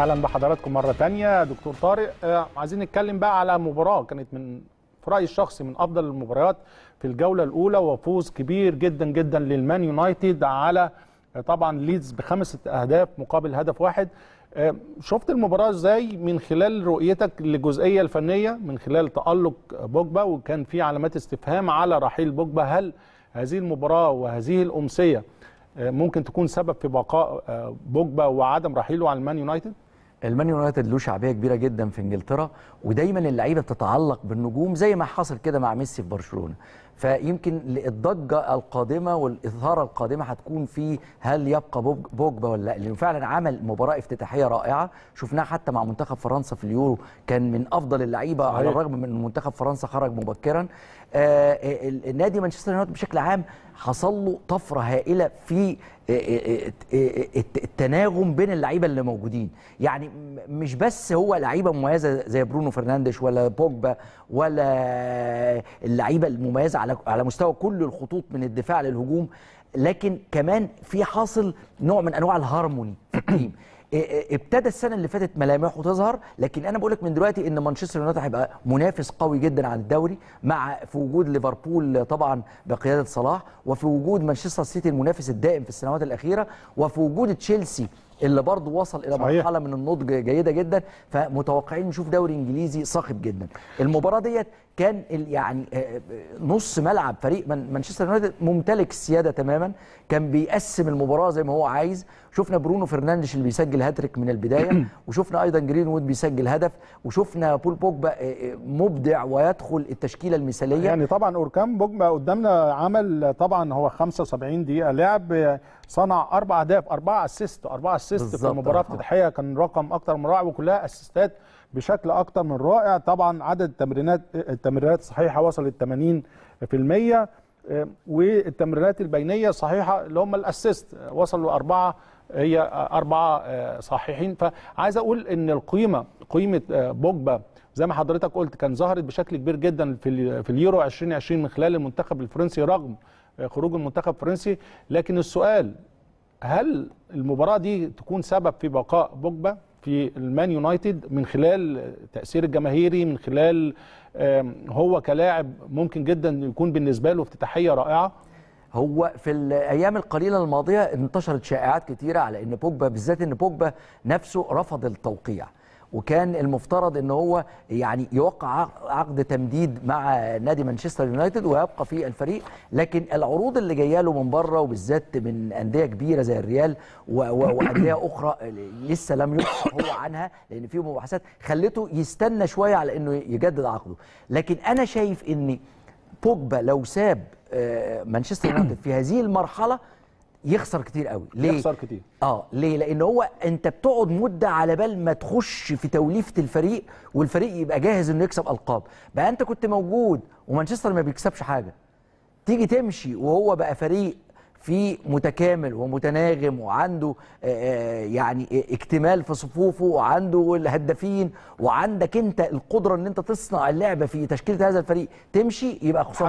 اهلا بحضراتكم مره تانية دكتور طارق آه، عايزين نتكلم بقى على مباراه كانت من في رايي الشخصي من افضل المباريات في الجوله الاولى وفوز كبير جدا جدا للمان يونايتد على آه، طبعا ليدز بخمسه اهداف مقابل هدف واحد آه، شفت المباراه ازاي من خلال رؤيتك للجزئيه الفنيه من خلال تالق بوجبا وكان في علامات استفهام على رحيل بوجبا هل هذه المباراه وهذه الامسيه ممكن تكون سبب في بقاء بوجبا وعدم رحيله عن مان يونايتد؟ المان يونايتد له شعبيه كبيره جدا في انجلترا ودايما اللعيبه بتتعلق بالنجوم زي ما حصل كده مع ميسي في برشلونه فيمكن الضجه القادمه والاثاره القادمه هتكون في هل يبقى بوجبا ولا لا لانه فعلا عمل مباراه افتتاحيه رائعه شفناها حتى مع منتخب فرنسا في اليورو كان من افضل اللعيبه على الرغم من منتخب فرنسا خرج مبكرا آه النادي مانشستر يونايتد بشكل عام حصل له طفره هائله في آه، آه، آه، التناغم بين اللعيبه اللي موجودين يعني مش بس هو لعيبه مميزه زي برونو فرنانديش ولا بوجبا ولا اللعيبه المميزه على على مستوى كل الخطوط من الدفاع للهجوم لكن كمان في حاصل نوع من انواع الهارموني في التيم ابتدى السنه اللي فاتت ملامحه تظهر لكن انا بقول لك من دلوقتي ان مانشستر يونايتد هيبقى منافس قوي جدا على الدوري مع في وجود ليفربول طبعا بقياده صلاح وفي وجود مانشستر سيتي المنافس الدائم في السنوات الاخيره وفي وجود تشيلسي اللي برضه وصل الى صحيح. مرحله من النضج جيده جدا فمتوقعين نشوف دوري انجليزي صاخب جدا المباراه ديت كان يعني آه، آه، نص ملعب فريق من مانشستر يونايتد ممتلك السياده تماما كان بيقسم المباراه زي ما هو عايز شفنا برونو فرنانديش اللي بيسجل هاتريك من البدايه وشفنا ايضا جرين وود بيسجل هدف وشفنا بول بوجبا آه، مبدع ويدخل التشكيله المثاليه يعني طبعا اوركام بوجبا قدامنا عمل طبعا هو 75 دقيقه لعب صنع اربع اهداف اربعه اسيست اربعه اسيست في المباراه افتتاحيه كان رقم اكتر من رائع وكلها اسيستات بشكل اكتر من رائع طبعا عدد التمرينات التمريرات الصحيحه وصلت 80% والتمريرات البينيه صحيحه اللي هم الاسيست وصلوا اربعه هي اربعه آه، صحيحين فعايز اقول ان القيمه قيمه آه، بوجبا زي ما حضرتك قلت كان ظهرت بشكل كبير جدا في في اليورو 2020 من خلال المنتخب الفرنسي رغم آه، خروج المنتخب الفرنسي لكن السؤال هل المباراه دي تكون سبب في بقاء بوجبا في المان يونايتد من خلال تاثير الجماهيري من خلال هو كلاعب ممكن جدا يكون بالنسبه له افتتاحيه رائعه هو في الايام القليله الماضيه انتشرت شائعات كتيره على ان بوجبا بالذات ان بوجبا نفسه رفض التوقيع وكان المفترض ان هو يعني يوقع عقد تمديد مع نادي مانشستر يونايتد ويبقى في الفريق لكن العروض اللي جايه له من بره وبالذات من انديه كبيره زي الريال وانديه اخرى لسه لم يفصح هو عنها لان في مباحثات خلته يستنى شويه على انه يجدد عقده لكن انا شايف ان بوجبا لو ساب آه، مانشستر يونايتد في هذه المرحله يخسر كتير قوي ليه يخسر كتير اه ليه لان هو انت بتقعد مده على بال ما تخش في توليفه الفريق والفريق يبقى جاهز انه يكسب القاب بقى انت كنت موجود ومانشستر ما بيكسبش حاجه تيجي تمشي وهو بقى فريق في متكامل ومتناغم وعنده آه، آه، يعني اكتمال في صفوفه وعنده الهدافين وعندك انت القدره ان انت تصنع اللعبه في تشكيله هذا الفريق تمشي يبقى خساره